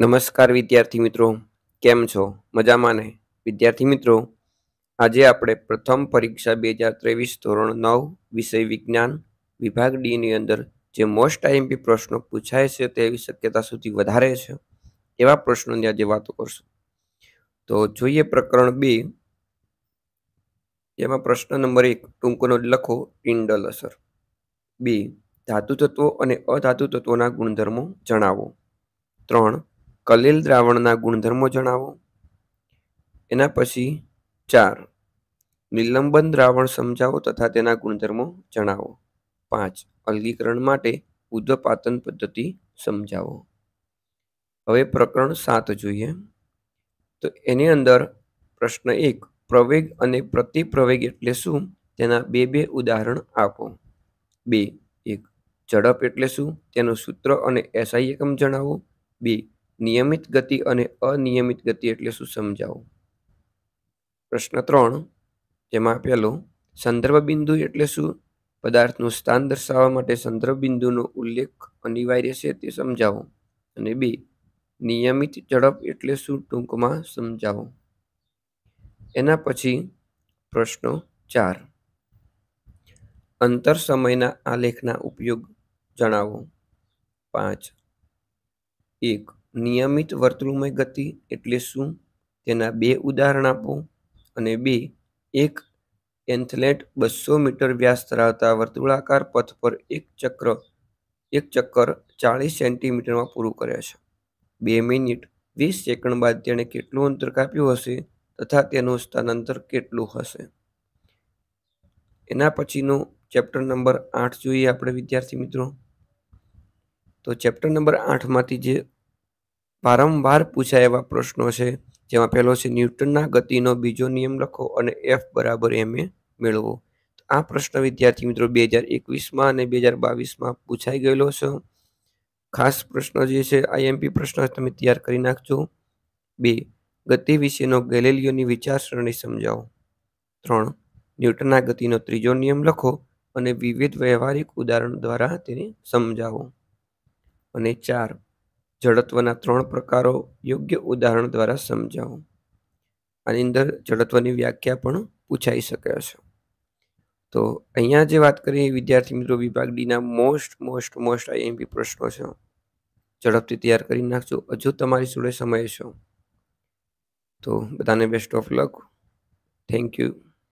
નમસ્કાર વિદ્યાર્થી મિત્રો કેમ છો મજામાં ને વિદ્યાર્થી મિત્રો આજે આપણે પ્રથમ પરીક્ષા બે હજાર ત્રેવીસ ધોરણ નવ વિષય વિજ્ઞાન વિભાગ ડીની અંદર જે મોસ્ટ આઈએમપી પ્રશ્નો પૂછાય છે તેવી શક્યતા સુધી વધારે છે એવા પ્રશ્નોની આજે વાતો કરશું તો જોઈએ પ્રકરણ બે જેમાં પ્રશ્ન નંબર એક ટૂંકનો લખો ઇન્ડલ અસર બે ધાતુ તત્વો અને અધાતુ તત્વોના ગુણધર્મો જણાવો ત્રણ કલીલ દ્રાવણના ગુણધર્મો જણાવો એના પછી ચાર નિલંબન દ્રાવણ સમજાવો તથા તેના ગુણધર્મો જણાવો પાંચ અલગીકરણ માટે ઉદ્ધપાતન પદ્ધતિ સમજાવો હવે પ્રકરણ સાત જોઈએ તો એની અંદર પ્રશ્ન એક પ્રવેગ અને પ્રતિપ્રવેગ એટલે શું તેના બે બે ઉદાહરણ આપો બે એક ઝડપ એટલે શું તેનું સૂત્ર અને એસઆઈ એકમ જણાવો બે નિયમિત ગતિ અને અનિયમિત ગતિ એટલે શું સમજાવો પ્રશ્ન ત્રણ જેમાં આપેલો સંદર્ભ બિંદુ એટલે શું પદાર્થનું સ્થાન દર્શાવવા માટે સંદર્ભ બિંદુનો ઉલ્લેખ અનિવાર્ય છે તે સમજાવો અને બે નિયમિત ઝડપ એટલે શું ટૂંકમાં સમજાવો એના પછી પ્રશ્નો ચાર અંતર સમયના આલેખના ઉપયોગ જણાવો પાંચ એક નિયમિત વર્તુળમય ગતિ એટલે શું તેના બે ઉદાહરણ આપો અને બે એક એન્થલેટ બસો મીટર વ્યાસ ધરાવતા વર્તુળાકાર પથ પર એક ચક્ર એક ચક્કર ચાળીસ સેન્ટીમીટરમાં પૂરું કરે છે બે મિનિટ વીસ સેકન્ડ બાદ તેણે કેટલું અંતર કાપ્યું હશે તથા તેનું સ્થાનાંતર કેટલું હશે એના પછીનો ચેપ્ટર નંબર આઠ જોઈએ આપણે વિદ્યાર્થી મિત્રો તો ચેપ્ટર નંબર આઠમાંથી જે વારંવાર પૂછાય એવા પ્રશ્નો છે જેમાં પહેલો છે ન્યૂટનના ગતિનો બીજો નિયમ લખો અને એફ બરાબર એમ એ મેળવો આ પ્રશ્ન વિદ્યાર્થી મિત્રો બે હજાર એકવીસમાં અને બે હજાર બાવીસમાં પૂછાઈ ગયેલો છે ખાસ પ્રશ્ન જે છે આઈએમપી પ્રશ્ન તમે તૈયાર કરી નાખજો બે ગતિ વિશેનો ગેલેલિયોની વિચારસરણી સમજાવો ત્રણ ન્યૂટનના ગતિનો ત્રીજો નિયમ લખો અને વિવિધ વ્યવહારિક ઉદાહરણ દ્વારા તેને સમજાવો અને ચાર જડત્વના ત્રણ પ્રકારો યોગ્ય ઉદાહરણ દ્વારા સમજાવો આની અંદર જડત્વની વ્યાખ્યા પણ પૂછાઈ શકે છે તો અહીંયા જે વાત કરીએ વિદ્યાર્થી મિત્રો વિભાગ ડીના મોસ્ટ મોસ્ટ મોસ્ટ આઈએમપી પ્રશ્નો છે ઝડપથી તૈયાર કરી નાખજો હજુ તમારી જોડે સમય છે તો બધાને best of luck thank you